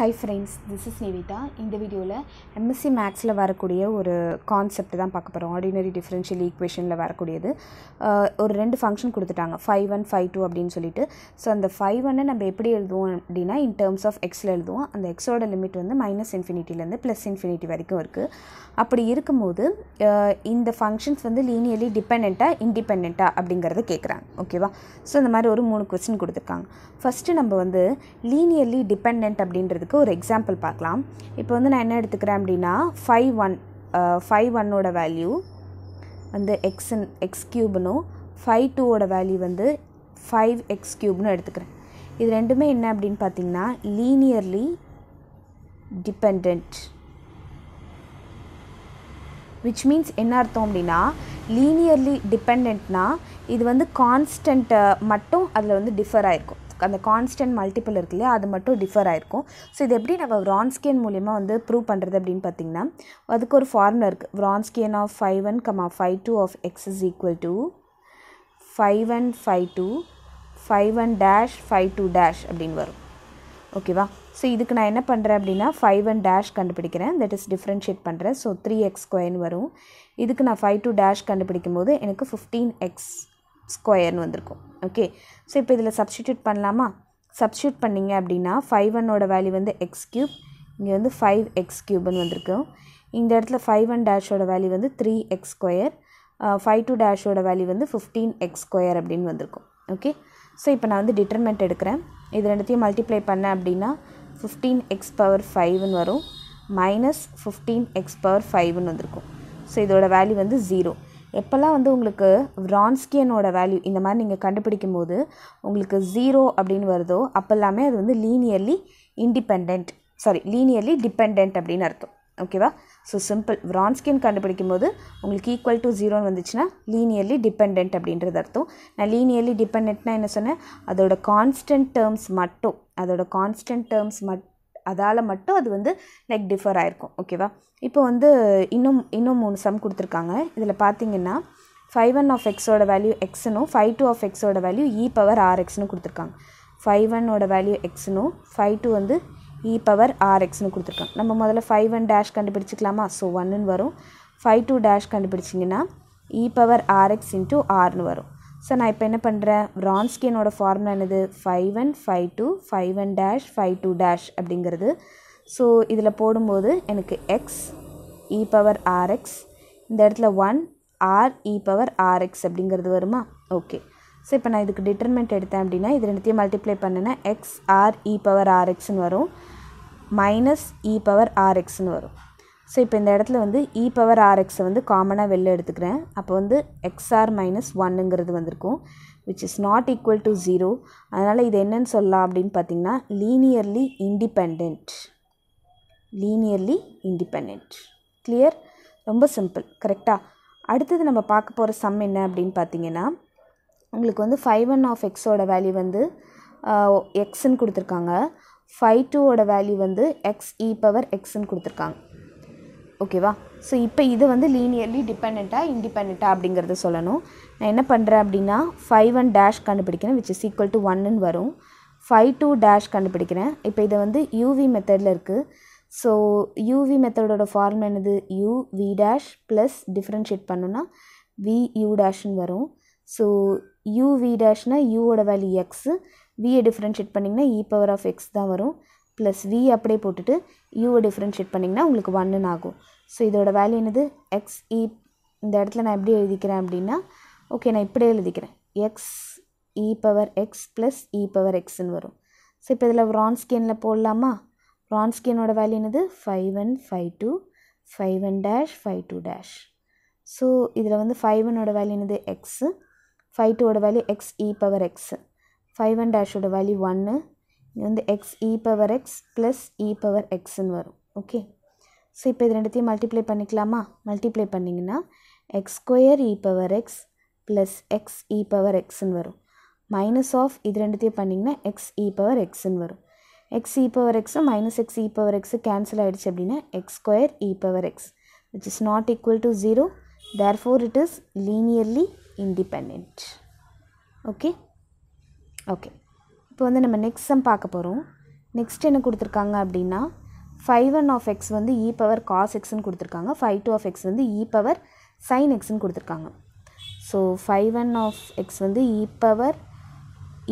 high friends this is Nivitha இந்த வீடியோவில் MSc மேக்ஸில் வரக்கூடிய ஒரு கான்செப்ட் தான் பார்க்க போகிறோம் ஆர்டினரி டிஃப்ரென்ஷியல் ஈக்குவேஷனில் வரக்கூடியது ஒரு ரெண்டு ஃபங்க்ஷன் கொடுத்துட்டாங்க ஃபைவ் ஒன் ஃபைவ் டூ அப்படின்னு சொல்லிட்டு ஸோ அந்த ஃபைவ் ஒன்னை நம்ம எப்படி எழுதுவோம் அப்படின்னா இன் டேர்ம்ஸ் ஆஃப் எக்ஸில் எழுதுவோம் அந்த எக்ஸோட லிமிட் வந்து மைனஸ் இன்ஃபினிட்டிலேருந்து ப்ளஸ் இன்ஃபினிட்டி வரைக்கும் இருக்குது அப்படி இருக்கும்போது இந்த ஃபங்க்ஷன்ஸ் வந்து லீனியர்லி டிபெண்ட்டாக இண்டிபெண்ட்டாக அப்படிங்கிறத கேட்குறாங்க ஓகேவா ஸோ இந்த மாதிரி ஒரு மூணு கொஸ்டின் கொடுத்துருக்காங்க ஃபஸ்ட்டு நம்ம வந்து லீனியர்லி டிபெண்ட் அப்படின்றது பண்ணுறதுக்கு ஒரு எக்ஸாம்பிள் பார்க்கலாம் இப்போ வந்து நான் என்ன எடுத்துக்கிறேன் அப்படின்னா ஃபைவ் ஒன் ஃபைவ் ஒன்னோட வேல்யூ வந்து எக்ஸன் எக்ஸ் க்யூப்னும் ஃபைவ் டூவோட வேல்யூ வந்து ஃபைவ் எக்ஸ் க்யூப்னு எடுத்துக்கிறேன் இது ரெண்டுமே என்ன அப்படின்னு பார்த்தீங்கன்னா லீனியர்லி டிபெண்ட் விச் மீன்ஸ் என்ன அர்த்தம் அப்படின்னா லீனியர்லி டிபெண்ட்னா இது வந்து கான்ஸ்டண்ட்டை மட்டும் அதில் வந்து டிஃபர் ஆகிருக்கும் அந்த கான்ஸ்டன்ட் மல்டிபிள் இருக்கு இல்லையா அது மட்டும் டிஃபர் ஆயிருக்கும் ஸோ இது எப்படி நம்ம வ்ரான்ஸ்கியன் மூலியமாக வந்து ப்ரூவ் பண்ணுறது அப்படின்னு பார்த்தீங்கன்னா அதுக்கு ஒரு ஃபார்முலா இருக்குது Wronskian of five one comma five two of x is equal to five one five two five one dash five two dash அப்படின்னு வரும் ஓகேவா ஸோ இதுக்கு நான் என்ன பண்ணுறேன் அப்படின்னா ஃபைவ் ஒன் டேஷ் கண்டுபிடிக்கிறேன் தட் இஸ் டிஃப்ரென்ஷியேட் பண்ணுறேன் ஸோ த்ரீ எக்ஸ் ஸ்கொயர்னு வரும் இதுக்கு நான் ஃபைவ் டூ டேஷ் கண்டுபிடிக்கும் போது எனக்கு ஃபிஃப்டீன் எக்ஸ் ஸ்கொயர்னு வந்திருக்கும் ஓகே ஸோ இப்போ இதில் சப்ஸ்டியூட் பண்ணலாமா சப்ஸ்டியூட் பண்ணிங்க அப்படின்னா ஃபைவ் ஒன்னோட வேல்யூ வந்து எக்ஸ் கியூப் இங்கே வந்து ஃபைவ் எக்ஸ் கியூப்னு வந்திருக்கும் இந்த இடத்துல ஃபைவ் ஒன் டேஷோட வேல்யூ வந்து three x square five two டேஷோட வேல்யூ வந்து ஃபிஃப்டீன் எக்ஸ் ஸ்கொயர் அப்படின்னு வந்திருக்கும் ஓகே ஸோ இப்போ நான் வந்து டிட்டர்மெண்ட் எடுக்கிறேன் இது ரெண்டுத்தையும் மல்டிப்ளை பண்ணேன் அப்படின்னா ஃபிஃப்டீன் எக்ஸ் பவர் ஃபைவ்னு வரும் மைனஸ் ஃபிஃப்டீன் எக்ஸ் பவர் ஃபைவ்னு வந்திருக்கும் ஸோ இதோட வேல்யூ வந்து ஜீரோ எப்போல்லாம் வந்து உங்களுக்கு ரான்ஸ்கியனோட வேல்யூ இந்த மாதிரி நீங்கள் கண்டுபிடிக்கும் போது உங்களுக்கு ஜீரோ அப்படின்னு வருதோ அப்போல்லாமே அது வந்து linearly independent sorry linearly dependent அப்படின்னு அர்த்தம் ஓகேவா ஸோ சிம்பிள் வ்ரான்ஸ்கின் கண்டுபிடிக்கும் போது உங்களுக்கு ஈக்குவல் டு ஜீரோன்னு வந்துச்சுன்னா லீனியர்லி டிபெண்ட் அப்படின்றது அர்த்தம் நான் லீனியர்லி டிபெண்ட்னா என்ன சொன்னேன் அதோட கான்ஸ்டன்ட் டேர்ம்ஸ் மட்டும் அதோட கான்ஸ்டன்ட் டேர்ம்ஸ் மட்டும் அதால் மட்டும் அது வந்து லைக் டிஃபர் ஆகிருக்கும் ஓகேவா இப்போ வந்து இன்னும் இன்னும் மூணு சம் கொடுத்துருக்காங்க இதில் பார்த்தீங்கன்னா ஃபைவ் ஒன் ஆஃப் எக்ஸோட வேல்யூ எக்ஸ்னும் ஃபைவ் e டூ ஆஃப் எக்ஸோட வேல்யூ இ பவர் ஆர் எக்ஸ்னு கொடுத்துருக்காங்க ஃபைவ் ஒன்னோட வேல்யூ எக்ஸ்னும் ஃபைவ் டூ வந்து இ e பவர் ஆர் எக்ஸ்னு கொடுத்துருக்காங்க நம்ம முதல்ல ஃபைவ் ஒன் டேஷ் கண்டுபிடிச்சிக்கலாமா ஸோ ஒன்னுன்னு வரும் ஃபைவ் டூ டேஷ் கண்டுபிடிச்சிங்கன்னா இ பவர் ஆர்எக்ஸ் இன்ட்டு ஆர்னு வரும் ஸோ நான் இப்போ என்ன பண்ணுறேன் ரான்ஸ்கினோட ஃபார்முலா என்னது five one five two five one dash five two dash அப்படிங்கிறது ஸோ இதில் போடும்போது எனக்கு எக்ஸ் இ பவர் ஆர்எக்ஸ் இந்த இடத்துல one r e power r x அப்படிங்கிறது வருமா ஓகே ஸோ இப்போ நான் இதுக்கு டிட்டர்மெண்ட் எடுத்தேன் அப்படின்னா இது ரெண்டுத்தையும் மல்டிப்ளை பண்ணேன்னா எக்ஸ் ஆர் இ பவர் ஆர்எக்ஸ்னு வரும் மைனஸ் இ பவர் ஆர்எக்ஸ்னு வரும் ஸோ இப்போ இந்த இடத்துல வந்து இ பவர் ஆர்எக்ஸை வந்து காமனாக வெளில எடுத்துக்கிறேன் அப்போ வந்து எக்ஸ்ஆர் மைனஸ் ஒன்னுங்கிறது வந்திருக்கும் which is not equal to zero அதனால் இது என்னன்னு சொல்லலாம் அப்படின்னு பார்த்தீங்கன்னா linearly independent linearly independent clear ரொம்ப சிம்பிள் கரெக்டாக அடுத்தது நம்ம பார்க்க போகிற சம் என்ன அப்படின்னு பார்த்தீங்கன்னா உங்களுக்கு வந்து ஃபைவ் ஒன் ஆஃப் எக்ஸோட வேல்யூ வந்து எக்ஸ்ன்னு கொடுத்துருக்காங்க ஃபைவ் டூவோட வேல்யூ வந்து எக்ஸ் இ e பவர் எக்ஸ்ன்னு கொடுத்துருக்காங்க ஓகேவா ஸோ இப்போ இது வந்து லீனியர்லி டிபெண்ட்டாக இன்டிபெண்ட்டாக அப்படிங்கிறத சொல்லணும் நான் என்ன பண்ணுறேன் அப்படின்னா ஃபைவ் ஒன் டேஷ் கண்டுபிடிக்கிறேன் விச் இஸ் ஈக்குவல் டு ஒன்னுன்னு வரும் ஃபைவ் டூ டேஷ் கண்டுபிடிக்கிறேன் இப்போ இதை வந்து யூவி மெத்தடில் இருக்குது ஸோ யூவி மெத்தடோட ஃபார்ம் என்னது u v dash plus differentiate பண்ணோன்னா வி யூ டேஷ்னு வரும் ஸோ யூ வி டேஷ்னால் யூவோட வேல்யூ எக்ஸு வியை டிஃப்ரென்ஷியேட் பண்ணிங்கன்னா இ பவர் ஆஃப் எக்ஸ் தான் வரும் ப்ளஸ் வி அப்படியே போட்டுட்டு யூவை டிஃப்ரென்ஷியேட் பண்ணிங்கன்னா உங்களுக்கு ஒன்றுன்னு ஆகும் ஸோ இதோட வேல்யூ என்னது எக்ஸ் இ e, இந்த இடத்துல நான் எப்படி எழுதிக்கிறேன் அப்படின்னா ஓகே நான் இப்படியே எழுதிக்கிறேன் x e power x plus e power எக்ஸ்ன்னு வரும் ஸோ இப்போ இதில் ரான்ஸ்கேனில் போடலாமா ரான்ஸ்கேனோட வேல்யூ என்னது five one five two five one dash five two dash so இதில் வந்து ஃபைவ் ஒன்னோட வேல்யூ என்னது எக்ஸு ஃபைவ் டூவோட value x e power x five one டேஷோட வேல்யூ ஒன்று இங்கே வந்து x e power x plus e power எக்ஸ்ன்னு வரும் ஓகே ஸோ இப்போ இது ரெண்டுத்தையும் மல்டிப்ளை பண்ணிக்கலாமா மல்டிப்ளை பண்ணிங்கன்னா x square e power x plus x e power எக்ஸ்ன்னு வரும் மைனஸ் ஆஃப் இது ரெண்டுத்தையும் பண்ணிங்கன்னா எக்ஸ் இ e பவர் எக்ஸ்ன்னு வரும் எக்ஸ் இ பவர் எக்ஸும் minus x e power x cancel ஆகிடுச்சு அப்படின்னா x square e power x which is not equal to zero therefore it is linearly independent okay okay இப்போ வந்து நம்ம next sum பார்க்க போகிறோம் நெக்ஸ்ட் என்ன கொடுத்துருக்காங்க அப்படின்னா ஃபைவ் ஒன் ஆஃப் எக்ஸ் வந்து இ e பவர் காஸ் எக்ஸ்னு கொடுத்துருக்காங்க ஃபைவ் டூ ஆஃப் எக்ஸ் வந்து இ e பவர் சைன் எக்ஸ்னு கொடுத்துருக்காங்க so five one of x வந்து e power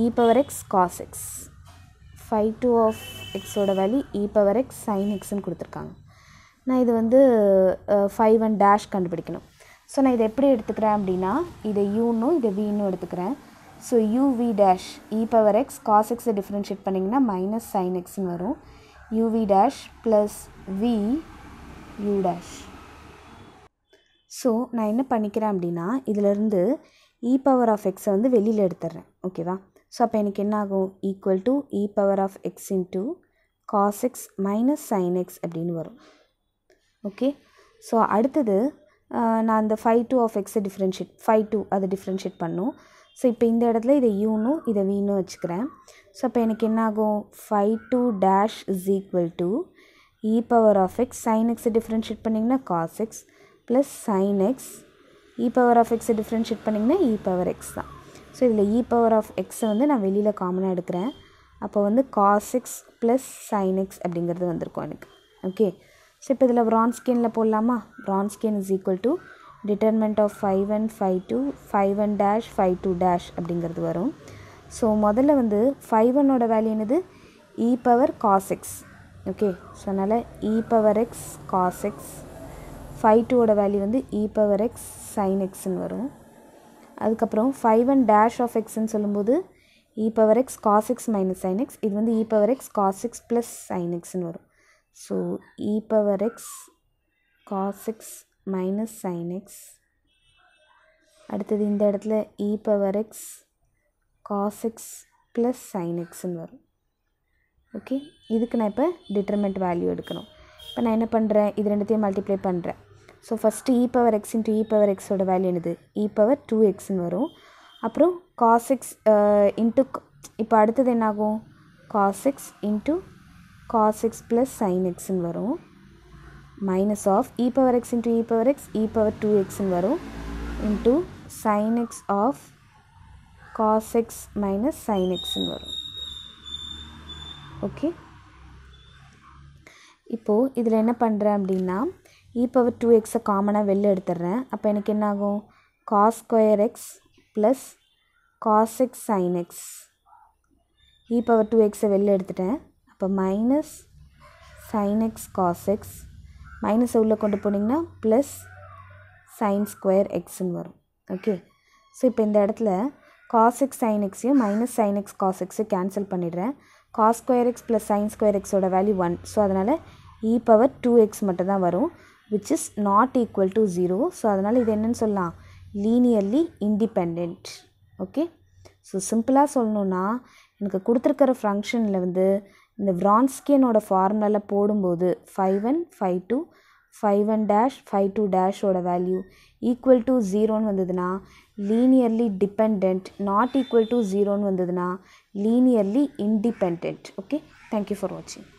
e power x cos x five two of எக்ஸோட value e power x sine எக்ஸ்னு கொடுத்துருக்காங்க நான் இது வந்து ஃபைவ் ஒன் டேஷ் கண்டுபிடிக்கணும் ஸோ நான் இதை எப்படி எடுத்துக்கிறேன் அப்படின்னா இதை யூனும் இதை வீணும் எடுத்துக்கிறேன் so u v dash e power x cos எக்ஸை டிஃப்ரென்ஷியேட் பண்ணிங்கன்னா மைனஸ் சைன் எக்ஸ்னு வரும் u v dash plus v u dash so நான் என்ன பண்ணிக்கிறேன் அப்படின்னா இதிலேருந்து இ e பவர் ஆஃப் எக்ஸை வந்து வெளியில் எடுத்துட்றேன் ஓகேவா ஸோ அப்போ எனக்கு என்ன ஆகும் equal to e power of x two cos x minus sine x அப்படின்னு வரும் ஓகே ஸோ அடுத்தது நான் அந்த ஃபைவ் டூ ஆஃப் எக்ஸை டிஃப்ரென்ஷியேட் ஃபைவ் டூ அதை டிஃப்ரென்ஷியேட் பண்ணும் ஸோ இப்போ இந்த இடத்துல இதை யூனும் இதை வீணும் வச்சுக்கிறேன் ஸோ அப்போ எனக்கு என்ன ஆகும் five two dash is equal to e power of x sine எக்ஸை டிஃப்ரென்ஷியேட் பண்ணிங்கன்னா cos x plus sine x e power of எக்ஸை டிஃப்ரென்ஷியேட் பண்ணிங்கன்னா இ பவர் எக்ஸ் தான் ஸோ இதில் இ பவர் ஆஃப் எக்ஸை வந்து நான் வெளியில் காமனாக எடுக்கிறேன் அப்போ வந்து cos x plus sine x அப்படிங்கிறது வந்திருக்கும் எனக்கு ஓகே ஸோ இப்போ இதில் ப்ரான்ஸ்கேனில் போடலாமா Wronskian is equal to determinant of five one five two five one dash five two dash அப்படிங்கிறது வரும் ஸோ முதல்ல வந்து ஃபைவ் ஒன்னோட வேல்யூ என்னது e power cos x okay so அதனால் e power x cos x five டூவோட value வந்து e power x sign எக்ஸ்ன்னு வரும் அதுக்கப்புறம் ஃபைவ் ஒன் டேஷ் ஆஃப் எக்ஸ்ன்னு சொல்லும்போது e e power x cos x minus sin x இது வந்து e power x cos x plus sine எக்ஸ்ன்னு வரும் so e power x cos x minus sine x அடுத்தது இந்த இடத்துல e power x cos x plus sine எக்ஸ்ன்னு வரும் okay இதுக்கு நான் இப்போ டிட்டர்மெண்ட் வேல்யூ எடுக்கணும் இப்போ நான் என்ன பண்ணுறேன் இது ரெண்டுத்தையும் மல்டிப்ளை பண்ணுறேன் so first e power x into e power எக்ஸோட வேல்யூ என்னது இ பவர் டூ எக்ஸ்ன்னு வரும் அப்புறம் காஸ் எக்ஸ் இன்ட்டு இப்போ அடுத்தது என்னாகும் cos x into cos x plus sine எக்ஸ்ன்னு வரும் minus of e power x into e power x e power two எக்ஸ்னு வரும் into sine x of cos x minus sine எக்ஸ்னு வரும் ஓகே இப்போது இதில் என்ன பண்ணுறேன் அப்படின்னா இ பவர் டூ எக்ஸை காமனாக வெளில எடுத்துடுறேன் அப்போ எனக்கு என்ன ஆகும் cos square x plus cos x sine x e power two எக்ஸை வெளில எடுத்துட்டேன் அப்போ minus sine x cos x மைனஸை உள்ளே கொண்டு போனீங்கன்னா ப்ளஸ் சைன் ஸ்கொயர் எக்ஸ்ன்னு வரும் ஓகே ஸோ இப்போ இந்த இடத்துல காஸ் எக்ஸ் சைன் எக்ஸையும் மைனஸ் சைன் எக்ஸ் காஸ் எக்ஸையும் கேன்சல் பண்ணிடுறேன் cos square x plus sine square எக்ஸோட வேல்யூ ஒன் ஸோ அதனால் இ பவர் டூ எக்ஸ் மட்டும் தான் வரும் which is not equal to zero so அதனால் இது என்னென்னு சொல்லலாம் லீனியர்லி இண்டிபெண்ட் ஓகே ஸோ சிம்பிளாக சொல்லணுன்னா எனக்கு கொடுத்துருக்கிற ஃபங்க்ஷனில் வந்து இந்த வ்ரான்ஸ்கியனோட ஃபார்முலாவில் போடும்போது five one five two five one dash five two டேஷோட வேல்யூ ஈக்குவல் டு ஜீரோன்னு வந்ததுன்னா linearly dependent not equal to ஜீரோன்னு வந்ததுன்னா linearly independent okay thank you for வாட்சிங்